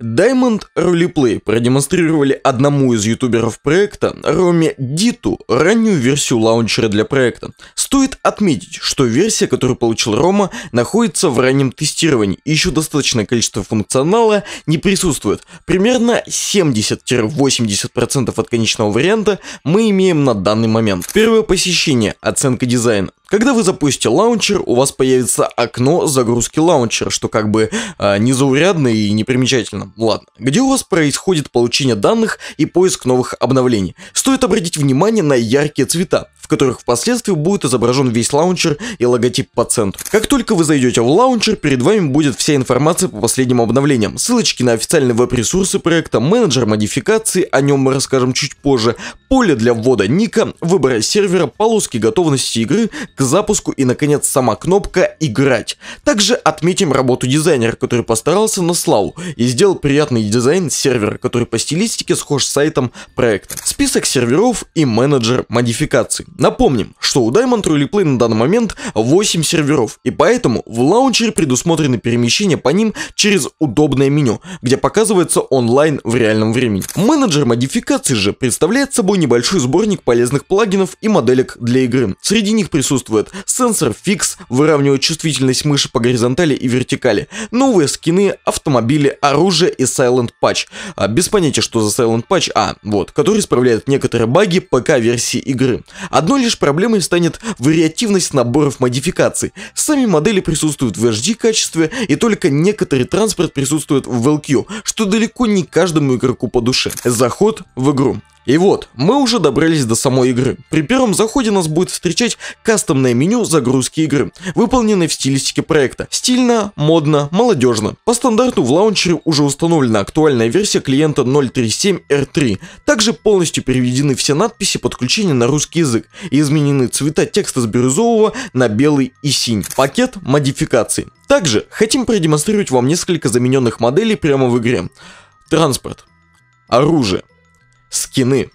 Diamond Roleplay продемонстрировали одному из ютуберов проекта, Роме Диту, раннюю версию лаунчера для проекта. Стоит отметить, что версия, которую получил Рома, находится в раннем тестировании, и еще достаточное количество функционала не присутствует. Примерно 70-80% от конечного варианта мы имеем на данный момент. Первое посещение, оценка дизайна. Когда вы запустите лаунчер, у вас появится окно загрузки лаунчера, что как бы э, незаурядно и непримечательно. Ладно, где у вас происходит получение данных и поиск новых обновлений. Стоит обратить внимание на яркие цвета, в которых впоследствии будет изображен весь лаунчер и логотип по центру. Как только вы зайдете в лаунчер, перед вами будет вся информация по последним обновлениям, ссылочки на официальные веб-ресурсы проекта, менеджер модификации, о нем мы расскажем чуть позже, поле для ввода ника, выбора сервера, полоски готовности игры, к запуску и, наконец, сама кнопка «Играть». Также отметим работу дизайнера, который постарался на славу и сделал приятный дизайн сервера, который по стилистике схож с сайтом проекта. Список серверов и менеджер модификаций. Напомним, что у Diamond True Play на данный момент 8 серверов, и поэтому в лаунчере предусмотрены перемещения по ним через удобное меню, где показывается онлайн в реальном времени. Менеджер модификаций же представляет собой небольшой сборник полезных плагинов и моделек для игры. Среди них присутствуют присутствует. Сенсор фикс выравнивает чувствительность мыши по горизонтали и вертикали. Новые скины, автомобили, оружие и Silent Patch. А, без понятия, что за Silent Patch, а, вот, который исправляет некоторые баги ПК-версии игры. Одной лишь проблемой станет вариативность наборов модификаций. Сами модели присутствуют в HD-качестве, и только некоторый транспорт присутствует в LQ, что далеко не каждому игроку по душе. Заход в игру. И вот, мы уже добрались до самой игры. При первом заходе нас будет встречать кастомное меню загрузки игры, выполненное в стилистике проекта. Стильно, модно, молодежно. По стандарту в лаунчере уже установлена актуальная версия клиента 037R3. Также полностью переведены все надписи подключения на русский язык и изменены цвета текста с бирюзового на белый и синий. Пакет модификаций. Также хотим продемонстрировать вам несколько замененных моделей прямо в игре. Транспорт. Оружие скины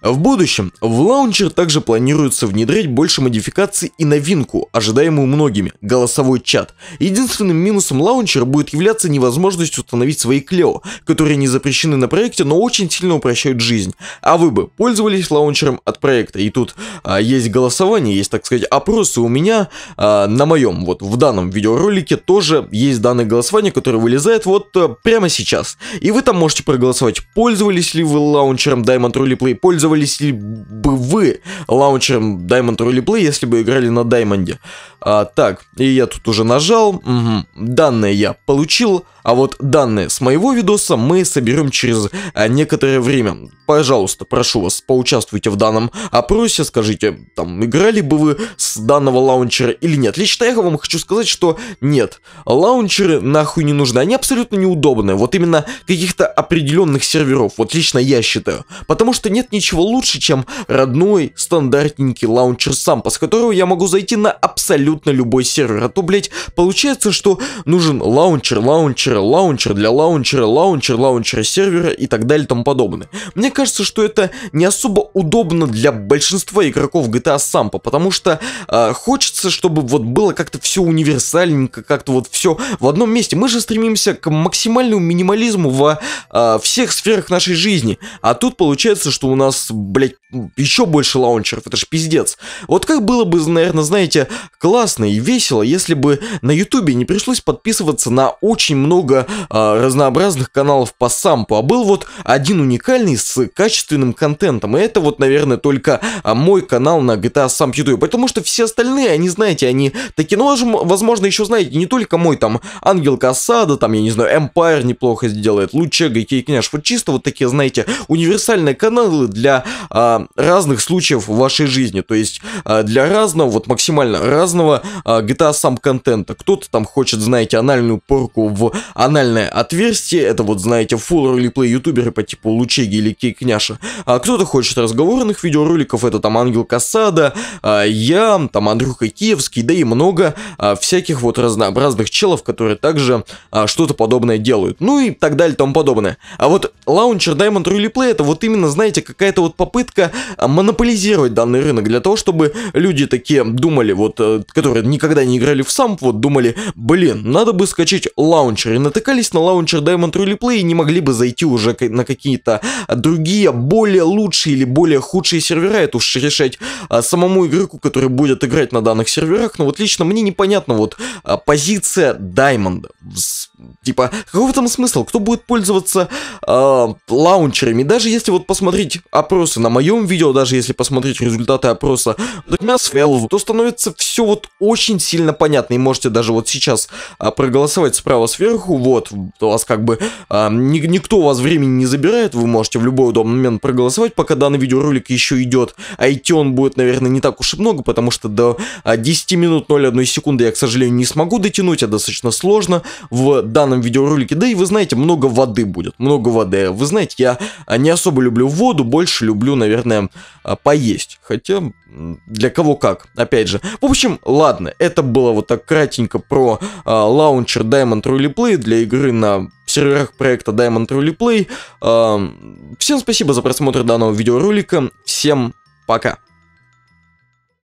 в будущем в лаунчер также планируется внедрять больше модификаций и новинку, ожидаемую многими – голосовой чат. Единственным минусом лаунчера будет являться невозможность установить свои клео, которые не запрещены на проекте, но очень сильно упрощают жизнь. А вы бы пользовались лаунчером от проекта? И тут а, есть голосование, есть, так сказать, опросы у меня а, на моем, вот в данном видеоролике тоже есть данные голосования, которые вылезают вот а, прямо сейчас. И вы там можете проголосовать, пользовались ли вы лаунчером Diamond Roleplay, пользовались пользовались ли бы вы лаунчером Diamond Roleplay, если бы играли на Даймонде? А, так, и я тут уже нажал, угу. данные я получил, а вот данные с моего видоса мы соберем через а, некоторое время. Пожалуйста, прошу вас, поучаствуйте в данном опросе, скажите, там, играли бы вы с данного лаунчера или нет. Лично я вам хочу сказать, что нет, лаунчеры нахуй не нужны, они абсолютно неудобные. вот именно каких-то определенных серверов, вот лично я считаю. Потому что нет ничего лучше, чем родной стандартненький лаунчер сам, с которого я могу зайти на абсолютно абсолютно любой сервер. А то, блядь, получается, что нужен лаунчер, лаунчер, лаунчер для лаунчера, лаунчер, лаунчера сервера и так далее и тому подобное. Мне кажется, что это не особо удобно для большинства игроков GTA Sampa, потому что э, хочется, чтобы вот было как-то все универсальненько, как-то вот все в одном месте. Мы же стремимся к максимальному минимализму во э, всех сферах нашей жизни. А тут получается, что у нас, блядь, еще больше лаунчеров. Это же пиздец. Вот как было бы, наверное, знаете, классно классно и весело, если бы на ютубе не пришлось подписываться на очень много э, разнообразных каналов по сампу, а был вот один уникальный с качественным контентом, и это вот, наверное, только а, мой канал на GTA Samp YouTube, потому что все остальные, они, знаете, они такие, ну, возможно, еще, знаете, не только мой там Ангел Касада, там, я не знаю, Empire неплохо сделает, Лучега и Кей Княж, вот чисто вот такие, знаете, универсальные каналы для э, разных случаев в вашей жизни, то есть э, для разного, вот максимально разного разного а, GTA сам контента. Кто-то там хочет, знаете, анальную порку в анальное отверстие, это вот, знаете, фул ролеплей ютуберы по типу Лучеги или Кейкняша. А кто-то хочет разговорных видеороликов, это там Ангел Касада, а, я, там Андрюха Киевский, да и много а, всяких вот разнообразных челов, которые также а, что-то подобное делают. Ну и так далее, тому подобное. А вот лаунчер Diamond Roleplay это вот именно, знаете, какая-то вот попытка а, монополизировать данный рынок для того, чтобы люди такие думали, вот э, которые никогда не играли в самп, вот думали, блин, надо бы скачать лаунчер, и натыкались на лаунчер Diamond Rally Play и не могли бы зайти уже на какие-то другие, более лучшие или более худшие сервера, это уж решать а, самому игроку, который будет играть на данных серверах, но вот лично мне непонятно вот а, позиция Даймонда, типа, какой в этом смысл, кто будет пользоваться а, лаунчерами, даже если вот посмотреть опросы на моем видео, даже если посмотреть результаты опроса, то становится все вот очень сильно понятно. И можете даже вот сейчас а, проголосовать справа сверху. Вот, у вас как бы а, ни, никто у вас времени не забирает. Вы можете в любой удобный момент проголосовать, пока данный видеоролик еще идет. А идти он будет, наверное, не так уж и много, потому что до а, 10 минут 0,1 секунды я, к сожалению, не смогу дотянуть. Это а достаточно сложно в данном видеоролике. Да и вы знаете, много воды будет. Много воды. Вы знаете, я а, не особо люблю воду, больше люблю, наверное, а, поесть. Хотя, для кого как, опять же. В общем, Ладно, это было вот так кратенько про а, лаунчер Diamond Ruly Play для игры на серверах проекта Diamond Ruly Play. А, всем спасибо за просмотр данного видеоролика. Всем пока.